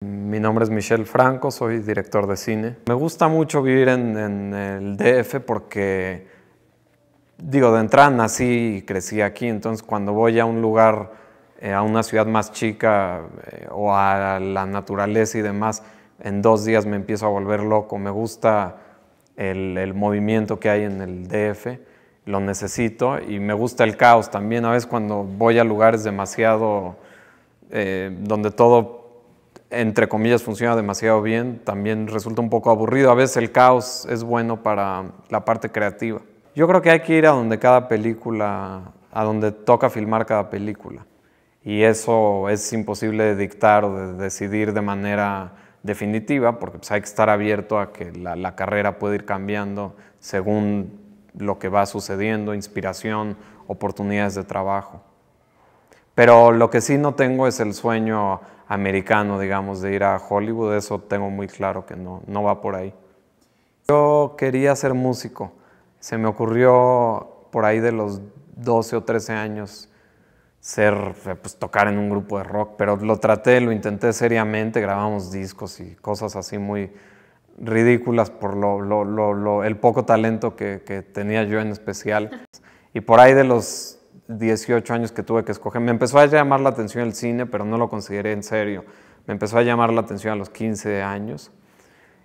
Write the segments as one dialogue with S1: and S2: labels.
S1: Mi nombre es Michelle Franco, soy director de cine. Me gusta mucho vivir en, el DF porque, digo, de entrada nací y crecí aquí, entonces cuando voy a un lugar, eh, a una ciudad más chica eh, o a la naturaleza y demás, en dos días me empiezo a volver loco. Me gusta el, movimiento que hay en el DF lo necesito y me gusta el caos también. A veces cuando voy a lugares demasiado eh, donde todo entre comillas, funciona demasiado bien, también resulta un poco aburrido. A veces el caos es bueno para la parte creativa. Yo creo que hay que ir a donde cada película, a donde toca filmar cada película. Y eso es imposible de dictar o de decidir de manera definitiva, porque pues, hay que estar abierto a que la carrera puede ir cambiando según lo que va sucediendo, inspiración, oportunidades de trabajo. Pero lo que sí no tengo es el sueño americano, digamos, de ir a Hollywood. Eso tengo muy claro que no, no va por ahí. Yo quería ser músico. Se me ocurrió por ahí de los 12 o 13 años ser, eh, pues tocar en un grupo de rock, pero lo traté, lo intenté seriamente, grabamos discos y cosas así muy ridículas por lo, el poco talento que tenía yo en especial. Y por ahí de los 18 años que tuve que escoger. Me empezó a llamar la atención el cine, pero no lo consideré en serio. Me empezó a llamar la atención a los 15 años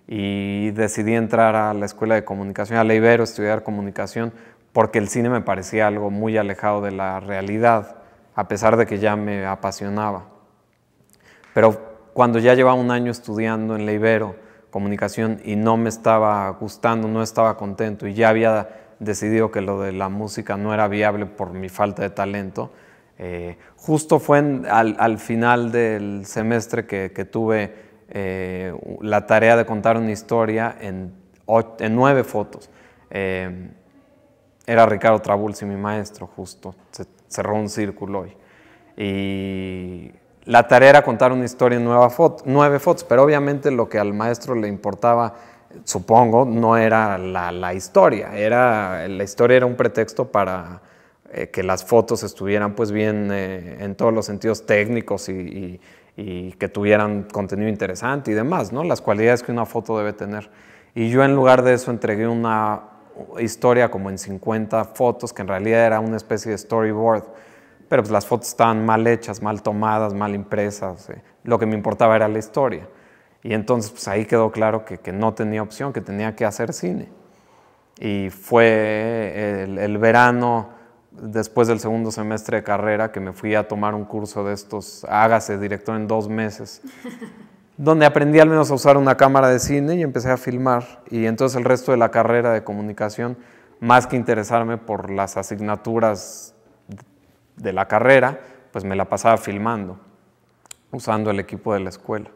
S1: y decidí entrar a la escuela de comunicación, a la Ibero, estudiar comunicación, porque el cine me parecía algo muy alejado de la realidad, a pesar de que ya me apasionaba. Pero cuando ya llevaba un año estudiando en la Ibero, comunicación, y no me estaba gustando, no estaba contento, y ya había decidió que lo de la música no era viable por mi falta de talento. Eh, justo fue al, final del semestre que, tuve eh, la tarea de contar una historia en, nueve fotos. Eh, era Ricardo Trabulsi, mi maestro, justo. cerró un círculo hoy. Y la tarea era contar una historia en nueve fotos, pero obviamente lo que al maestro le importaba supongo, no era la, historia. Era, la historia era un pretexto para eh, que las fotos estuvieran pues bien eh, en todos los sentidos técnicos y, que tuvieran contenido interesante y demás, ¿no? Las cualidades que una foto debe tener. Y yo en lugar de eso entregué una historia como en 50 fotos, que en realidad era una especie de storyboard, pero pues, las fotos estaban mal hechas, mal tomadas, mal impresas. Eh. Lo que me importaba era la historia. Y entonces pues, ahí quedó claro que, no tenía opción, que tenía que hacer cine. Y fue el, el, verano después del segundo semestre de carrera que me fui a tomar un curso de estos, hágase director en dos meses, donde aprendí al menos a usar una cámara de cine y empecé a filmar. Y entonces el resto de la carrera de comunicación, más que interesarme por las asignaturas de la carrera, pues me la pasaba filmando, usando el equipo de la escuela.